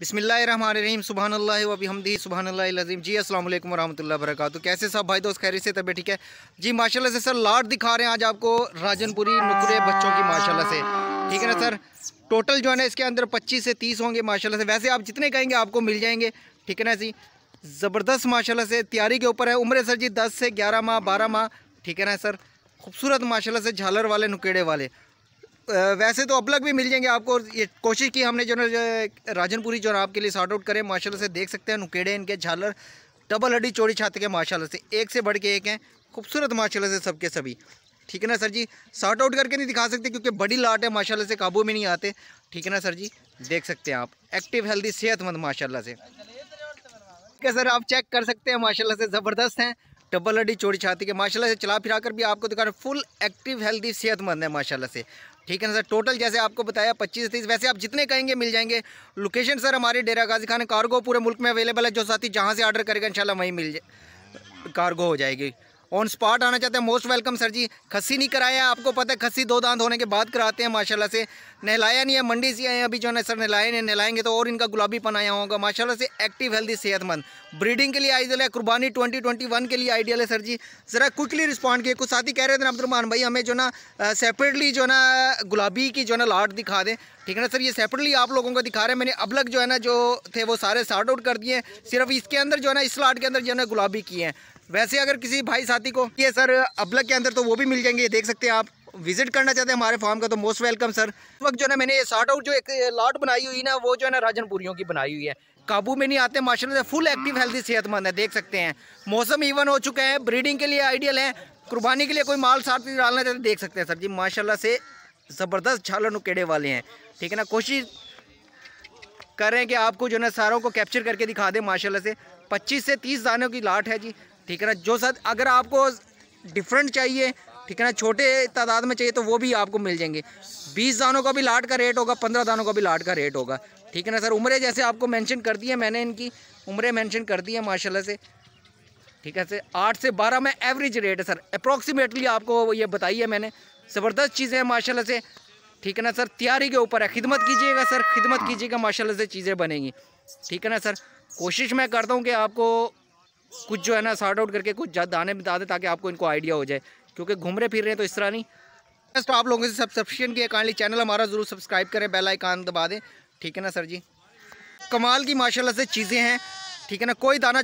बिसमीम सुबहान अल्लाह वबी हमदी सुबहानल्लाजीम जी असल वरहमल वरक कैसे सब भाई दोस्त खैरी से तबीयत ठीक है जी माशाल्लाह से सर लाट दिखा रहे हैं आज आपको राजनपुरी नुकरे बच्चों की माशाल्लाह से ठीक है ना सर टोटल जो है ना इसके अंदर पच्चीस से तीस होंगे माशाल्लाह से वैसे आप जितने कहेंगे आपको मिल जाएंगे ठीक है ना जी ज़बरदस्त माशाल्लाह से तैयारी के ऊपर है उम्र सर जी दस से ग्यारह माह बारह माह ठीक है ना सर खूबसूरत माशाल्लाह से झालर वाले नुकेड़े वाले वैसे तो अपलग भी मिल जाएंगे आपको ये कोशिश की हमने जो ना राजनपुरी जो आपके लिए शॉर्ट आउट करें माशाल्लाह से देख सकते हैं नुकेड़े इनके झालर डबल हड्डी चोरी छाते के माशाल्लाह से एक से बढ़ के एक हैं खूबसूरत माशाल्लाह से सबके सभी ठीक है ना सर जी शॉर्ट आउट करके नहीं दिखा सकते क्योंकि बड़ी लाट है माशाल्लाह से काबू में नहीं आते ठीक है ना सर जी देख सकते हैं आप एक्टिव हेल्दी सेहतमंद माशाल्लाह से ठीक है सर आप चेक कर सकते हैं माशाल्लाह से ज़बरदस्त हैं डबल हड्डी चोरी छाती के माशाल्लाह से चला फिरा कर भी आपको दिखा रहे फुल एक्टिव हेल्दी सेहतमंद है माशाल्लाह से ठीक है ना सर टोटल जैसे आपको बताया पच्चीस तीस वैसे आप जितने कहेंगे मिल जाएंगे लोकेशन सर हमारे डेरा गाजी खान कार्गो पूरे मुल्क में अवेलेबल है जो साथी जहाँ से ऑर्डर करेगा इंशाल्लाह वहीं मिल जाए कार्गो हो जाएगी ऑन स्पॉट आना चाहते हैं मोस्ट वेलकम सर जी खस्सी नहीं कराया आपको पता है खस्सी दो दांत होने के बाद कराते हैं माशाल्लाह से नहलाया नहीं है मंडी से आए अभी जो है सर नहलाए नहीं नहलाएंगे तो और इनका गुलाबी आया होगा माशाला से एक्टिव हेल्दी सेहतमंद ब्रीडिंग के लिए आइडियल है कुर्बानी ट्वेंटी ट्वेंटी वन के लिए आइडियल है सर जी ज़रा क्विकली रिस्पॉन्ड किए कुछ साथी कह रहे थे ना अब्दुलरमान भाई हमें जो ना सेपरेटली जो ना गुलाबी की जो ना लाट दिखा दें ठीक है ना सर ये सेपरेटली आप लोगों को दिखा रहे हैं मैंने अबलग जो है ना जो थे वो सारे सार्ट आउट कर दिए सिर्फ इसके अंदर जो है ना इस लाट के अंदर जो है ना गुलाबी किए हैं वैसे अगर किसी भाई साथी को ये सर अबलग के अंदर तो वो भी मिल जाएंगे ये देख सकते हैं आप विजिट करना चाहते हैं हमारे फार्म का तो मोस्ट वेलकम सर इस वक्त जो है ना मैंने ये आउट जो एक लॉट बनाई हुई ना वो जो है ना राजनपुरियों की बनाई हुई है काबू में नहीं आते माशाल्लाह से फुल एक्टिव हेल्दी सेहतमंद है देख सकते हैं मौसम इवन हो चुका है ब्रीडिंग के लिए आइडियल है कुर्बानी के लिए कोई माल साथ डालना चाहते देख सकते हैं सर जी माशाला से ज़बरदस्त छालन उकेड़े वाले हैं ठीक है ना कोशिश कर रहे हैं कि आपको जो है ना सारों को कैप्चर करके दिखा दें माशाला से पच्चीस से तीस दानों की लाट है जी ठीक है ना जो सर अगर आपको डिफरेंट चाहिए ठीक है ना छोटे तादाद में चाहिए तो वो भी आपको मिल जाएंगे बीस दानों का भी लाट का रेट होगा पंद्रह दानों का भी लाट का रेट होगा ठीक है ना सर उम्रें जैसे आपको मैंशन कर दी है मैंने इनकी उम्रें मैंशन कर दी है माशाला से ठीक है सर आठ से बारह में एवरेज रेट है सर अप्रोक्सीमेटली आपको ये बताई है मैंने ज़बरदस्त चीज़ें हैं माशाला से ठीक है ना सर तैयारी के ऊपर है खिदमत कीजिएगा सर खिदमत कीजिएगा माशाल्लाह से चीज़ें बनेंगी ठीक है ना सर कोशिश मैं करता हूँ कि आपको कुछ जो है ना सॉर्ट आउट करके कुछ दाने बता दे ताकि आपको इनको आइडिया हो जाए क्योंकि घूम रहे फिर रहे हैं तो इस तरह नहीं तो आप लोगों से सब्सक्रिप्शन की काइंडली चैनल हमारा ज़रूर सब्सक्राइब करें बेल आइकान दबा दें ठीक है ना सर जी कमाल की माशाल्लाह से चीज़ें हैं ठीक है ना कोई दाना